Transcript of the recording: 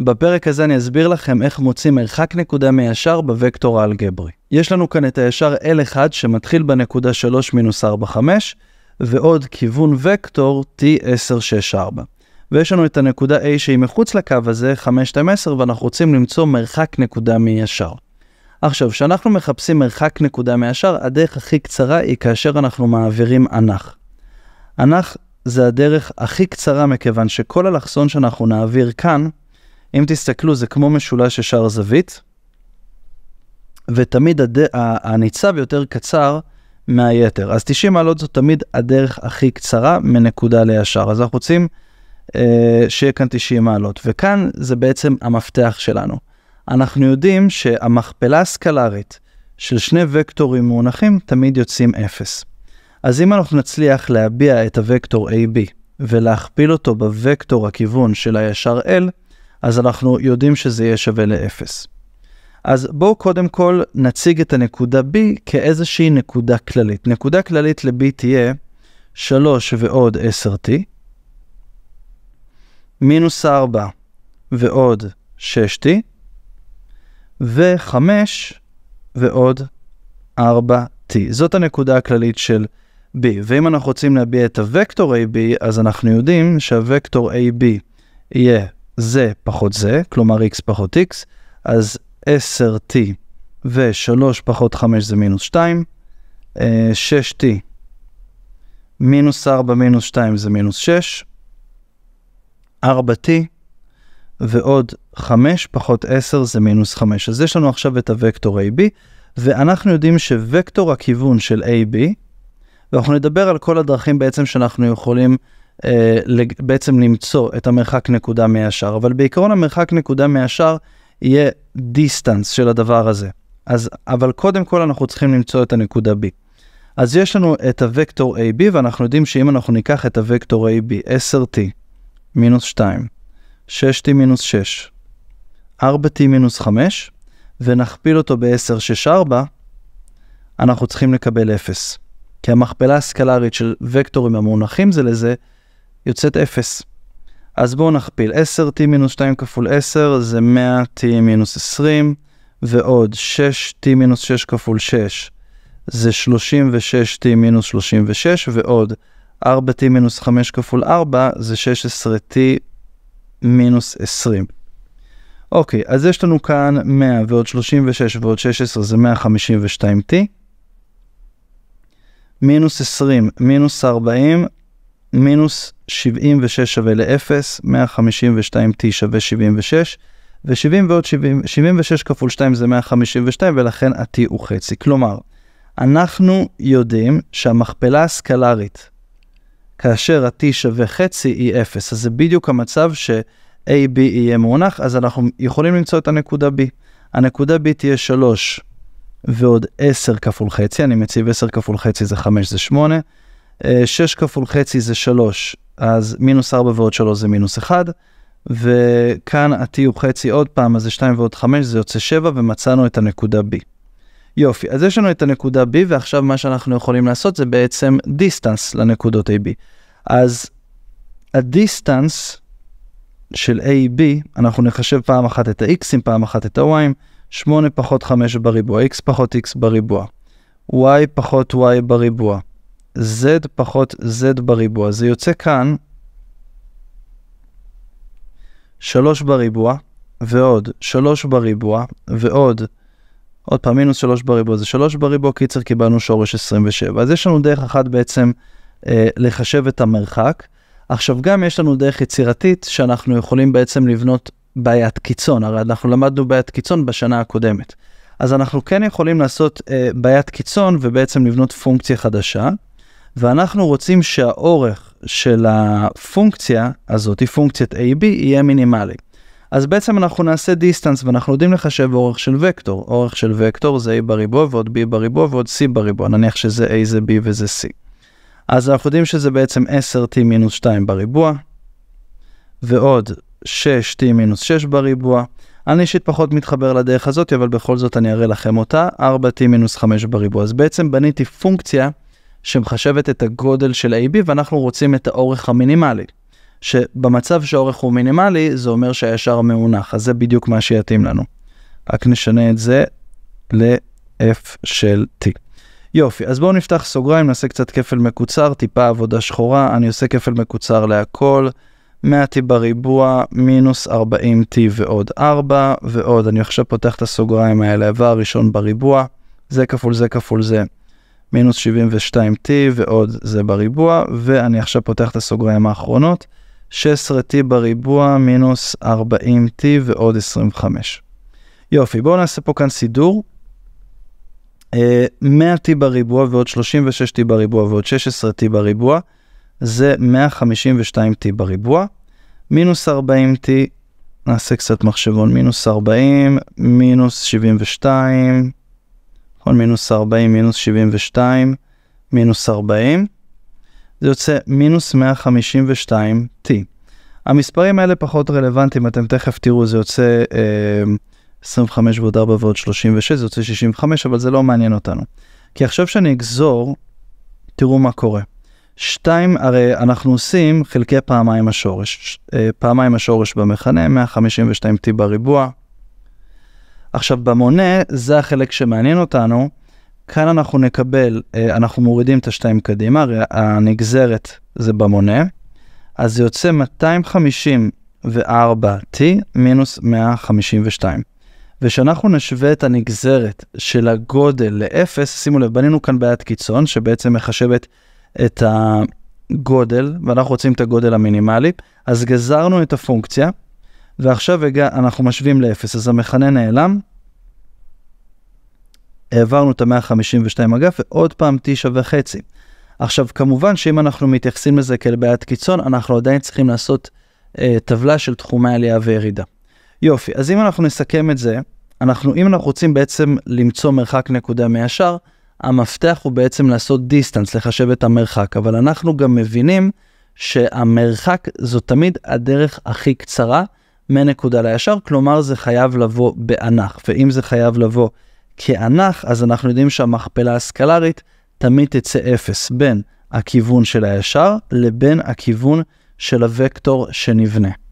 בפרק הזה אני אסביר לכם איך מוצאים מרחק נקודה מישר בוקטור האלגברי. יש לנו כאן את הישר L1 שמתחיל בנקודה 3 מינוס 4 5, ועוד כיוון וקטור T1064. ויש לנו את הנקודה A שהיא מחוץ לקו הזה, 5-10, ואנחנו רוצים למצוא מרחק נקודה מישר. עכשיו, כשאנחנו מחפשים מרחק נקודה מישר, הדרך הכי קצרה היא כאשר אנחנו מעבירים אנך. אנך זה הדרך הכי קצרה מכיוון שכל אלכסון שאנחנו נעביר כאן, אם תסתכלו, זה כמו משולש ישר זווית, ותמיד הד... הניצב יותר קצר מהיתר. אז 90 מעלות זו תמיד הדרך הכי קצרה מנקודה לישר. אז אנחנו רוצים אה, שיהיה כאן 90 מעלות, וכאן זה בעצם המפתח שלנו. אנחנו יודעים שהמכפלה הסקלרית של שני וקטורים מונחים תמיד יוצאים 0. אז אם אנחנו נצליח להביע את הוקטור AB ולהכפיל אותו בוקטור הכיוון של הישר L, אז אנחנו יודעים שזה יהיה שווה לאפס. אז בואו קודם כל נציג את הנקודה b כאיזושהי נקודה כללית. נקודה כללית ל-b תהיה 3 ועוד 10t, מינוס 4 ועוד 6t, ו-5 ועוד 4t. זאת הנקודה הכללית של b. ואם אנחנו רוצים להביע את הוקטור ab, אז אנחנו יודעים שהוקטור ab יהיה זה פחות זה, כלומר x פחות x, אז 10t ו-3 פחות 5 זה מינוס 2, 6t אה, מינוס 4 מינוס 2 זה מינוס 6, 4t ועוד 5 פחות 10 זה מינוס 5. אז יש לנו עכשיו את הוקטור AB, ואנחנו יודעים שוקטור הכיוון של AB, ואנחנו נדבר על כל הדרכים בעצם שאנחנו יכולים אה, בעצם למצוא את המרחק נקודה מהשאר, אבל בעיקרון המרחק נקודה מהשאר יהיה דיסטנס של הדבר הזה. אז, אבל קודם כל אנחנו צריכים למצוא את הנקודה B. אז יש לנו את הוקטור AB, ואנחנו יודעים שאם אנחנו ניקח את הוקטור AB, 10T מינוס 2, 6T מינוס 6, 4T מינוס 5, ונכפיל אותו ב-10, 6, 4, אנחנו צריכים לקבל 0. כי המכפלה הסקלרית של וקטורים המונחים זה לזה, יוצאת 0. אז בואו נכפיל 10t מינוס 2 כפול 10 זה 100t מינוס 20 ועוד 6t מינוס 6 כפול 6 זה 36t מינוס 36 ועוד 4t מינוס 5 כפול 4 זה 16t מינוס 20. אוקיי, אז יש לנו כאן 100 ועוד 36 ועוד 16 זה 152t. מינוס 20 מינוס 40 מינוס 76 שווה ל-0, 152t שווה 76, ו-70 ועוד 70, 76 כפול 2 זה 152, ולכן ה-t הוא חצי. כלומר, אנחנו יודעים שהמכפלה הסקלרית, כאשר ה-t שווה חצי, היא 0. אז זה בדיוק המצב ש-ab יהיה מונח, אז אנחנו יכולים למצוא את הנקודה b. הנקודה b תהיה 3 ועוד 10 כפול חצי, אני מציב 10 כפול חצי זה 5 זה 8. 6 אה, כפול חצי זה 3, אז מינוס 4 ועוד 3 זה מינוס 1, וכאן ה-t הוא חצי עוד פעם, אז זה 2 ועוד 5 זה יוצא 7, ומצאנו את הנקודה b. יופי, אז יש לנו את הנקודה b, ועכשיו מה שאנחנו יכולים לעשות זה בעצם דיסטנס לנקודות ab. אז הדיסטנס של ab, אנחנו נחשב פעם אחת את ה-x'ים, פעם אחת את ה-y'ים, 8 פחות 5 בריבוע, x פחות x בריבוע, y פחות y בריבוע. z פחות z בריבוע. זה יוצא כאן 3 בריבוע ועוד 3 בריבוע ועוד, עוד פעם, מינוס 3 בריבוע זה 3 בריבוע, קיצר קיבלנו שורש 27. אז יש לנו דרך אחת בעצם אה, לחשב את המרחק. עכשיו גם יש לנו דרך יצירתית שאנחנו יכולים בעצם לבנות בעיית קיצון, הרי אנחנו למדנו בעיית קיצון בשנה הקודמת. אז אנחנו כן יכולים לעשות אה, בעיית קיצון ובעצם לבנות פונקציה חדשה. ואנחנו רוצים שהאורך של הפונקציה הזאת, היא פונקציית AB, יהיה מינימלי. אז בעצם אנחנו נעשה דיסטנס ואנחנו יודעים לחשב אורך של וקטור. אורך של וקטור זה A בריבוע ועוד B בריבוע ועוד C בריבוע, נניח שזה A זה B וזה C. אז אנחנו יודעים שזה בעצם 10T מינוס 2 בריבוע, ועוד 6T מינוס 6 בריבוע. אני אישית פחות מתחבר לדרך הזאת, אבל בכל זאת אני אראה לכם אותה, 4T מינוס 5 בריבוע. אז בעצם בניתי פונקציה שמחשבת את הגודל של ה-AB ואנחנו רוצים את האורך המינימלי. שבמצב שהאורך הוא מינימלי, זה אומר שהישר מאונח, אז זה בדיוק מה שיתאים לנו. רק נשנה את זה ל-F של T. יופי, אז בואו נפתח סוגריים, נעשה קצת כפל מקוצר, טיפה עבודה שחורה, אני עושה כפל מקוצר להכל, 100T בריבוע, מינוס 40T ועוד 4, ועוד, אני עכשיו פותח את הסוגריים האלה, והראשון בריבוע, זה כפול זה כפול זה. מינוס 72t ועוד זה בריבוע, ואני עכשיו פותח את הסוגריים האחרונות, 16t בריבוע מינוס 40t ועוד 25. יופי, בואו נעשה פה כאן סידור. 100t אה, בריבוע ועוד 36t בריבוע ועוד 16t בריבוע, זה 152t בריבוע, מינוס 40t, נעשה קצת מחשבון, מינוס 40, מינוס 72, נכון? מינוס 40 מינוס 72 מינוס 40. זה יוצא מינוס 152t. המספרים האלה פחות רלוונטיים, אתם תכף תראו, זה יוצא אה, 25 ועוד 4 ועוד 36, זה יוצא 65, אבל זה לא מעניין אותנו. כי עכשיו שאני אגזור, תראו מה קורה. 2, הרי אנחנו עושים חלקי פעמיים השורש. אה, פעמיים השורש במכנה, 152t בריבוע. עכשיו, במונה, זה החלק שמעניין אותנו. כאן אנחנו נקבל, אה, אנחנו מורידים את השתיים קדימה, הרי הנגזרת זה במונה, אז זה יוצא 254t מינוס 152. וכשאנחנו נשווה את הנגזרת של הגודל לאפס, שימו לב, בנינו כאן בעיית קיצון, שבעצם מחשבת את הגודל, ואנחנו רוצים את הגודל המינימלי, אז גזרנו את הפונקציה, ועכשיו הגע, אנחנו משווים לאפס, אז המכנה נעלם. העברנו את ה-152 אגף, ועוד פעם t שווה חצי. עכשיו, כמובן שאם אנחנו מתייחסים לזה כאל בעיית קיצון, אנחנו עדיין צריכים לעשות אה, טבלה של תחומי עלייה וירידה. יופי, אז אם אנחנו נסכם את זה, אנחנו, אם אנחנו רוצים בעצם למצוא מרחק נקודה מהשאר, המפתח הוא בעצם לעשות דיסטנס, לחשב את המרחק, אבל אנחנו גם מבינים שהמרחק זו תמיד הדרך הכי קצרה מנקודה לישר, כלומר זה חייב לבוא באנך, ואם זה חייב לבוא כאנך, אז אנחנו יודעים שהמכפלה הסקלרית תמיד תצא אפס בין הכיוון של הישר לבין הכיוון של הוקטור שנבנה.